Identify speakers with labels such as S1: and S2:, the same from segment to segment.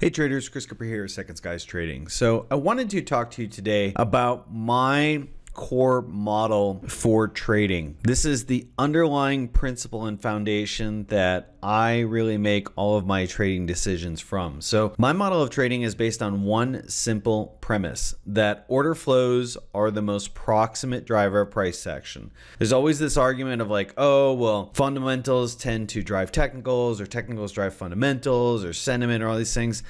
S1: Hey traders, Chris Cooper here, Second Skies Trading. So I wanted to talk to you today about my core model for trading. This is the underlying principle and foundation that I really make all of my trading decisions from. So, my model of trading is based on one simple premise that order flows are the most proximate driver of price action. There's always this argument of like, oh, well, fundamentals tend to drive technicals, or technicals drive fundamentals, or sentiment, or all these things.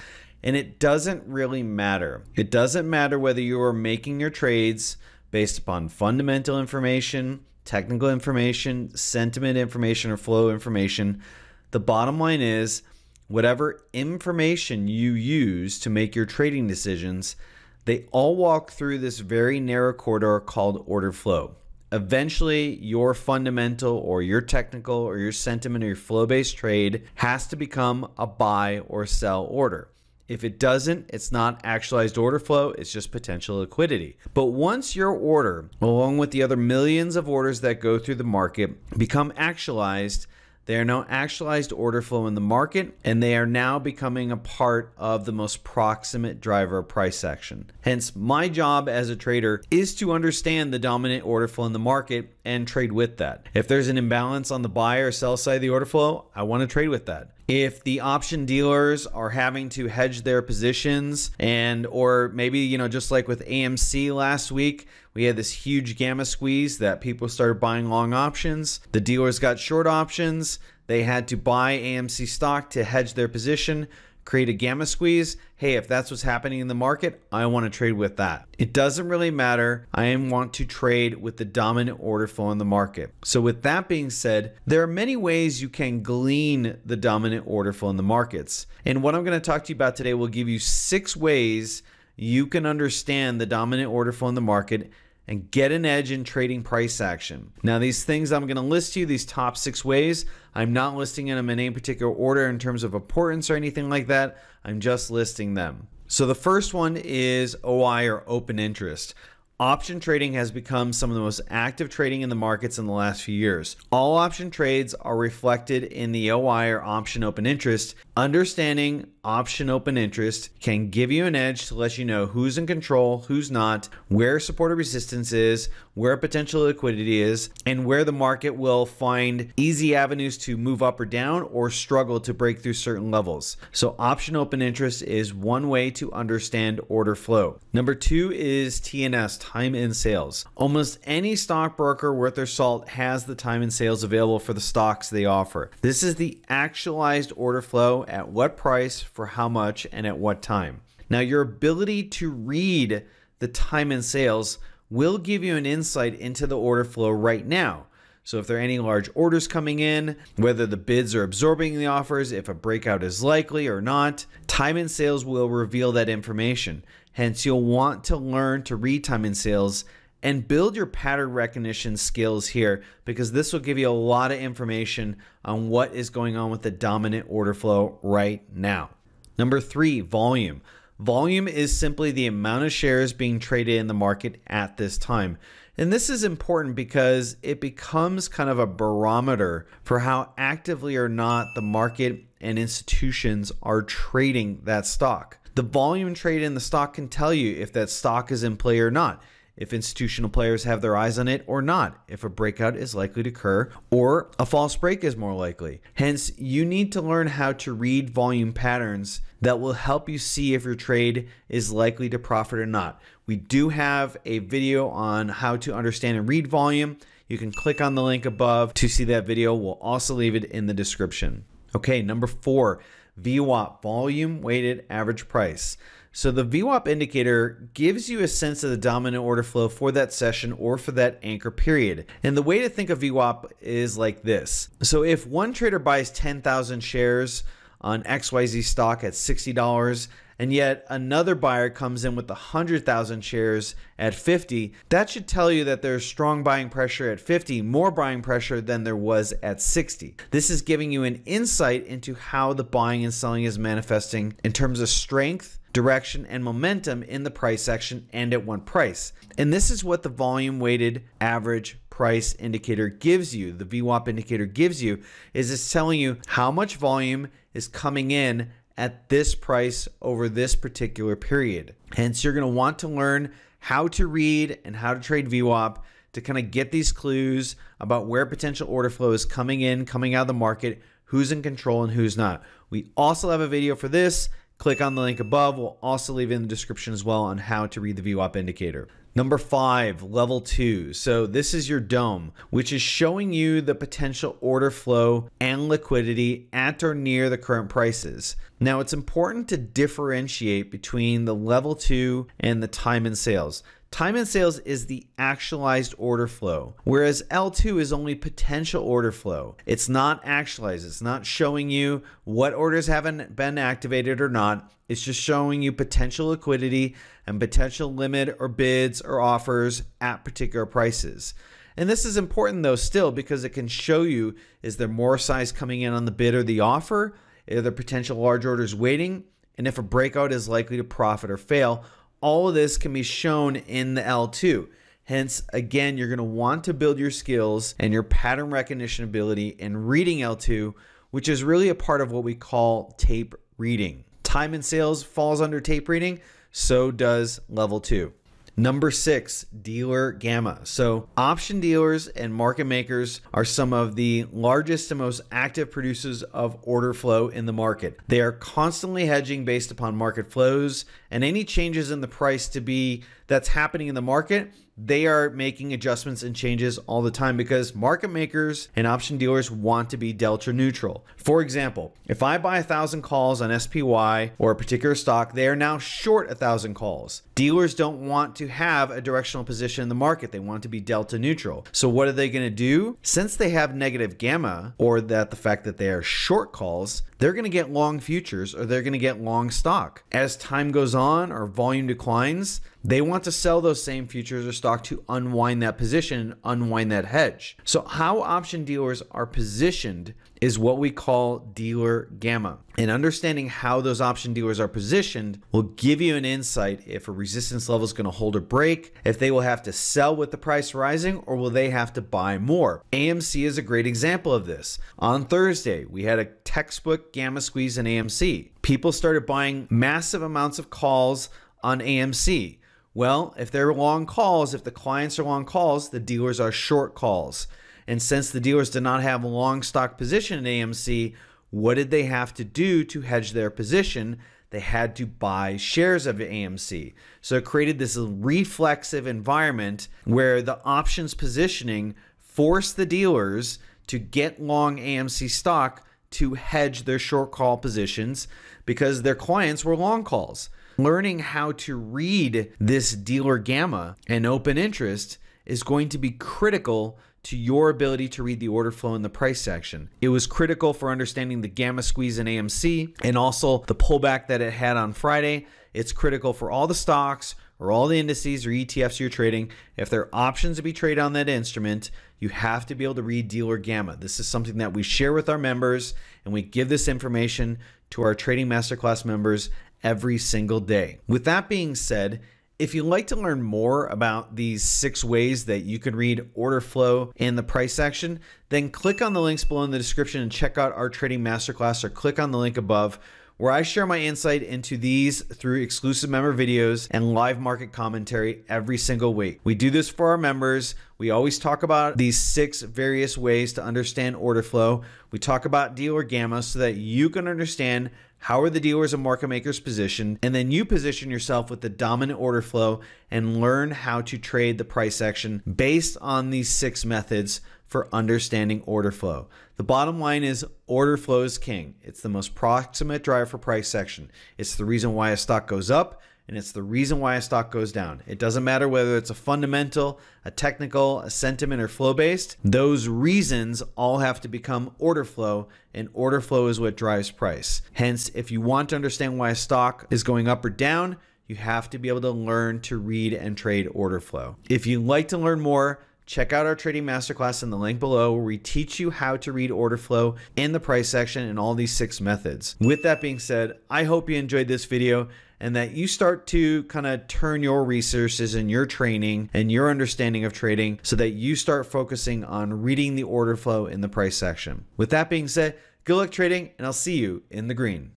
S1: And it doesn't really matter. It doesn't matter whether you are making your trades based upon fundamental information, technical information, sentiment information, or flow information. The bottom line is whatever information you use to make your trading decisions, they all walk through this very narrow corridor called order flow. Eventually, your fundamental or your technical or your sentiment or your flow based trade has to become a buy or sell order. If it doesn't, it's not actualized order flow, it's just potential liquidity. But once your order, along with the other millions of orders that go through the market, become actualized, they are now actualized order flow in the market, and they are now becoming a part of the most proximate driver price action. Hence, my job as a trader is to understand the dominant order flow in the market and trade with that. If there's an imbalance on the buy or sell side of the order flow, I want to trade with that if the option dealers are having to hedge their positions and or maybe you know just like with AMC last week we had this huge gamma squeeze that people started buying long options the dealers got short options they had to buy AMC stock to hedge their position create a gamma squeeze. Hey, if that's what's happening in the market, I want to trade with that. It doesn't really matter. I want to trade with the dominant order flow in the market. So with that being said, there are many ways you can glean the dominant order flow in the markets. And what I'm going to talk to you about today will give you six ways you can understand the dominant order flow in the market and get an edge in trading price action. Now, these things I'm going to list to you, these top six ways, I'm not listing them in any particular order in terms of importance or anything like that. I'm just listing them. So the first one is OI or open interest. Option trading has become some of the most active trading in the markets in the last few years. All option trades are reflected in the OI or option open interest. Understanding option open interest can give you an edge to let you know who's in control, who's not, where support or resistance is, where potential liquidity is, and where the market will find easy avenues to move up or down or struggle to break through certain levels. So option open interest is one way to understand order flow. Number two is TNS, time in sales. Almost any stockbroker worth their salt has the time in sales available for the stocks they offer. This is the actualized order flow at what price, for how much, and at what time. Now, your ability to read the time in sales will give you an insight into the order flow right now. So if there are any large orders coming in, whether the bids are absorbing the offers, if a breakout is likely or not, time and sales will reveal that information. Hence, you'll want to learn to read time and sales and build your pattern recognition skills here because this will give you a lot of information on what is going on with the dominant order flow right now. Number three, volume. Volume is simply the amount of shares being traded in the market at this time. And this is important because it becomes kind of a barometer for how actively or not the market and institutions are trading that stock. The volume trade in the stock can tell you if that stock is in play or not, if institutional players have their eyes on it or not, if a breakout is likely to occur or a false break is more likely. Hence, you need to learn how to read volume patterns that will help you see if your trade is likely to profit or not. We do have a video on how to understand and read volume. You can click on the link above to see that video. We'll also leave it in the description. Okay, number four, VWAP, volume weighted average price. So the VWAP indicator gives you a sense of the dominant order flow for that session or for that anchor period. And the way to think of VWAP is like this. So if one trader buys 10,000 shares on XYZ stock at $60 and yet another buyer comes in with 100,000 shares at 50, that should tell you that there's strong buying pressure at 50, more buying pressure than there was at 60. This is giving you an insight into how the buying and selling is manifesting in terms of strength, direction, and momentum in the price action and at one price. And this is what the volume weighted average price indicator gives you, the VWAP indicator gives you, is it's telling you how much volume is coming in at this price over this particular period. Hence, you're gonna want to learn how to read and how to trade VWAP to kind of get these clues about where potential order flow is coming in, coming out of the market, who's in control and who's not. We also have a video for this Click on the link above. We'll also leave in the description as well on how to read the VWAP indicator. Number five, level two. So this is your dome, which is showing you the potential order flow and liquidity at or near the current prices. Now it's important to differentiate between the level two and the time and sales. Time in sales is the actualized order flow, whereas L2 is only potential order flow. It's not actualized, it's not showing you what orders haven't been activated or not. It's just showing you potential liquidity and potential limit or bids or offers at particular prices. And this is important though, still, because it can show you is there more size coming in on the bid or the offer? Are there potential large orders waiting? And if a breakout is likely to profit or fail, all of this can be shown in the L2. Hence, again, you're going to want to build your skills and your pattern recognition ability in reading L2, which is really a part of what we call tape reading. Time and sales falls under tape reading, so does level two. Number six, dealer gamma. So option dealers and market makers are some of the largest and most active producers of order flow in the market. They are constantly hedging based upon market flows and any changes in the price to be that's happening in the market they are making adjustments and changes all the time because market makers and option dealers want to be delta neutral. For example, if I buy a thousand calls on SPY or a particular stock, they are now short a thousand calls. Dealers don't want to have a directional position in the market. They want to be delta neutral. So what are they going to do? Since they have negative gamma or that the fact that they are short calls, they're going to get long futures or they're going to get long stock. As time goes on or volume declines, they want to sell those same futures or stock to unwind that position, unwind that hedge. So, how option dealers are positioned is what we call dealer gamma. And understanding how those option dealers are positioned will give you an insight if a resistance level is going to hold or break, if they will have to sell with the price rising, or will they have to buy more. AMC is a great example of this. On Thursday, we had a textbook gamma squeeze in AMC. People started buying massive amounts of calls on AMC. Well, if they're long calls, if the clients are long calls, the dealers are short calls. And since the dealers did not have a long stock position in AMC, what did they have to do to hedge their position? They had to buy shares of AMC. So it created this reflexive environment where the options positioning forced the dealers to get long AMC stock to hedge their short call positions because their clients were long calls. Learning how to read this dealer gamma and open interest is going to be critical to your ability to read the order flow in the price action. It was critical for understanding the gamma squeeze in AMC and also the pullback that it had on Friday. It's critical for all the stocks or all the indices or ETFs you're trading. If there are options to be traded on that instrument, you have to be able to read dealer gamma. This is something that we share with our members and we give this information to our Trading Masterclass members every single day. With that being said, if you'd like to learn more about these six ways that you can read order flow and the price action, then click on the links below in the description and check out our trading masterclass or click on the link above where I share my insight into these through exclusive member videos and live market commentary every single week. We do this for our members. We always talk about these six various ways to understand order flow. We talk about dealer gamma so that you can understand how are the dealers and market makers positioned? And then you position yourself with the dominant order flow and learn how to trade the price action based on these six methods for understanding order flow. The bottom line is order flow is king. It's the most proximate driver for price action. It's the reason why a stock goes up and it's the reason why a stock goes down. It doesn't matter whether it's a fundamental, a technical, a sentiment, or flow based, those reasons all have to become order flow, and order flow is what drives price. Hence, if you want to understand why a stock is going up or down, you have to be able to learn to read and trade order flow. If you'd like to learn more, check out our trading masterclass in the link below where we teach you how to read order flow and the price section and all these six methods. With that being said, I hope you enjoyed this video and that you start to kind of turn your resources and your training and your understanding of trading so that you start focusing on reading the order flow in the price section. With that being said, good luck trading, and I'll see you in the green.